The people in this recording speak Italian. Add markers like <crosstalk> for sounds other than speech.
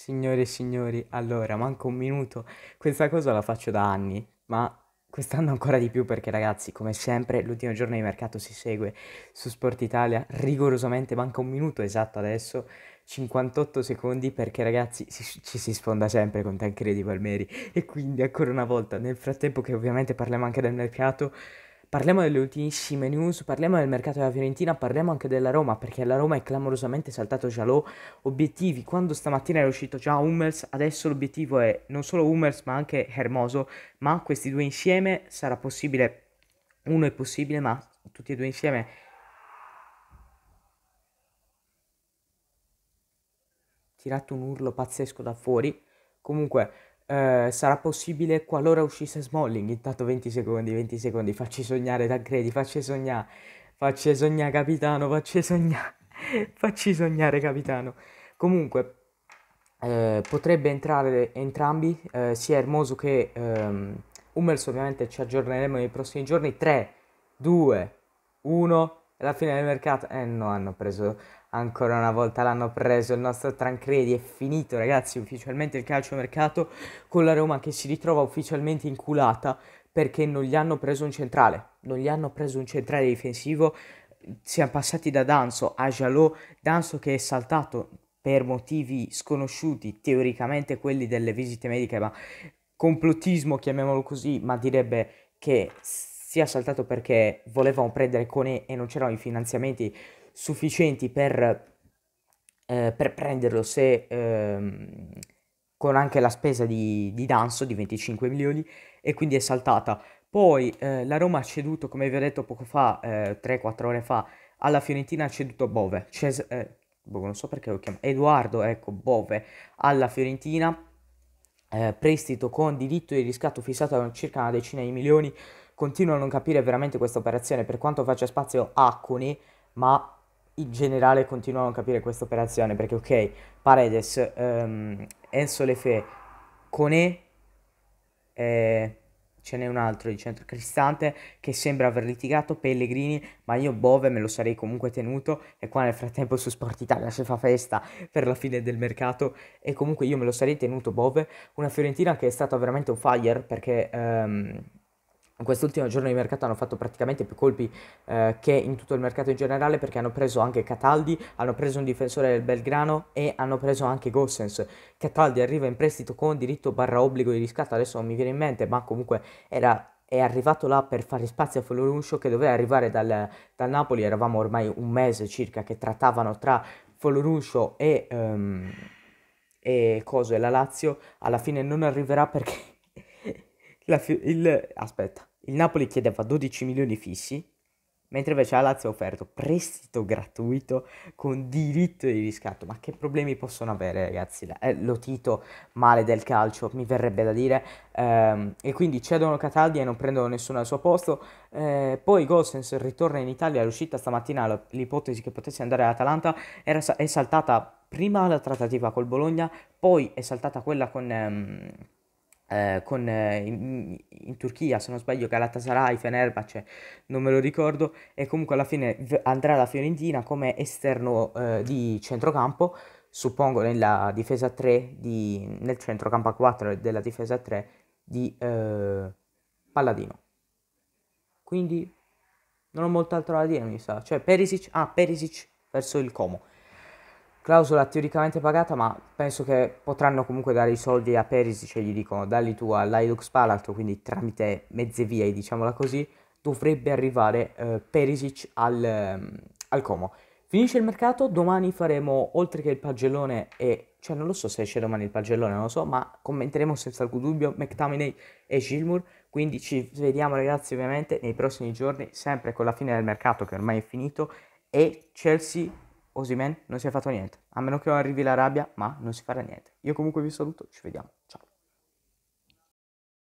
Signore e signori, allora, manca un minuto. Questa cosa la faccio da anni, ma quest'anno ancora di più perché ragazzi, come sempre, l'ultimo giorno di mercato si segue su Sport Italia rigorosamente, manca un minuto esatto adesso, 58 secondi perché ragazzi si, ci si sfonda sempre con Tancredi Palmeri e quindi ancora una volta, nel frattempo che ovviamente parliamo anche del mercato, Parliamo delle ultimissime news, parliamo del mercato della Fiorentina, parliamo anche della Roma, perché la Roma è clamorosamente saltato Jalò. Obiettivi, quando stamattina è uscito già Hummels, adesso l'obiettivo è non solo Hummels ma anche Hermoso, ma questi due insieme sarà possibile, uno è possibile ma tutti e due insieme tirato un urlo pazzesco da fuori. Comunque eh, sarà possibile qualora uscisse Smalling. Intanto 20 secondi, 20 secondi, facci sognare Tancredi, facci sognare, facci sognare capitano, facci sognare, <laughs> facci sognare capitano. Comunque, eh, potrebbe entrare entrambi, eh, sia Hermoso che ehm, Hummels, ovviamente ci aggiorneremo nei prossimi giorni. 3, 2, 1 alla fine del mercato, eh no, hanno preso ancora una volta l'hanno preso il nostro Trancredi, è finito ragazzi ufficialmente il calcio mercato con la Roma che si ritrova ufficialmente inculata perché non gli hanno preso un centrale, non gli hanno preso un centrale difensivo, siamo passati da Danzo a Jalò, Danzo che è saltato per motivi sconosciuti, teoricamente quelli delle visite mediche, ma complottismo chiamiamolo così, ma direbbe che sia saltato perché volevamo prendere Cone e non c'erano i finanziamenti sufficienti per, eh, per prenderlo se ehm, con anche la spesa di, di Danso di 25 milioni e quindi è saltata. Poi eh, la Roma ha ceduto, come vi ho detto poco fa, eh, 3-4 ore fa, alla Fiorentina ha ceduto Bove. Ces- eh, boh, non so perché lo chiamo. Edoardo, ecco, Bove alla Fiorentina. Eh, prestito con diritto di riscatto fissato a circa una decina di milioni continuo a non capire veramente questa operazione, per quanto faccia spazio a Accuni, ma in generale continuo a non capire questa operazione, perché ok, Paredes, um, Enzo Lefe, Cone, eh, ce n'è un altro di centro cristante che sembra aver litigato, Pellegrini, ma io Bove me lo sarei comunque tenuto e qua nel frattempo su Sport Italia si fa festa per la fine del mercato e comunque io me lo sarei tenuto Bove, una Fiorentina che è stata veramente un fire perché... Um, in quest'ultimo giorno di mercato hanno fatto praticamente più colpi eh, che in tutto il mercato in generale perché hanno preso anche Cataldi, hanno preso un difensore del Belgrano e hanno preso anche Gossens. Cataldi arriva in prestito con diritto barra obbligo di riscatto, adesso non mi viene in mente, ma comunque era è arrivato là per fare spazio a Foloruscio che doveva arrivare dal, dal, Napoli, eravamo ormai un mese circa che trattavano tra Foloruscio e, um, e Coso e la Lazio, alla fine non arriverà perché <laughs> la, il, aspetta, il Napoli chiedeva 12 milioni fissi, mentre invece la Lazio ha offerto prestito gratuito con diritto di riscatto. Ma che problemi possono avere, ragazzi? Eh, lo Tito, male del calcio, mi verrebbe da dire. Eh, e quindi cedono Cataldi e non prendono nessuno al suo posto. Eh, poi Gosens ritorna in Italia, l'uscita stamattina, l'ipotesi che potesse andare all'Atalanta era, è saltata prima la trattativa col Bologna, poi è saltata quella con... Ehm, eh, con, eh, in, in, Turchia, se non sbaglio, Galatasaray, Fenerbahce, non me lo ricordo, e comunque alla fine andrà alla Fiorentina come esterno eh, di centrocampo, suppongo nella difesa 3, di, nel centrocampo a 4 della difesa 3 di eh, Palladino. Quindi non ho molto altro da dire, mi sa. Cioè Perisic, ah, Perisic verso il Como clausola teoricamente pagata, ma penso che potranno comunque dare i soldi a Perisic e gli dicono dalli tu all'Ailux Palacto, quindi tramite mezze vie, diciamola così, dovrebbe arrivare eh, Perisic al, ehm, al, Como. Finisce il mercato, domani faremo oltre che il pagellone e cioè non lo so se esce domani il pagellone, non lo so, ma commenteremo senza alcun dubbio McTominay e Gilmour, quindi ci vediamo ragazzi ovviamente nei prossimi giorni, sempre con la fine del mercato che ormai è finito e Chelsea Osimen non si è fatto niente, a meno che non arrivi la rabbia, ma non si farà niente. Io comunque vi saluto, ci vediamo, ciao.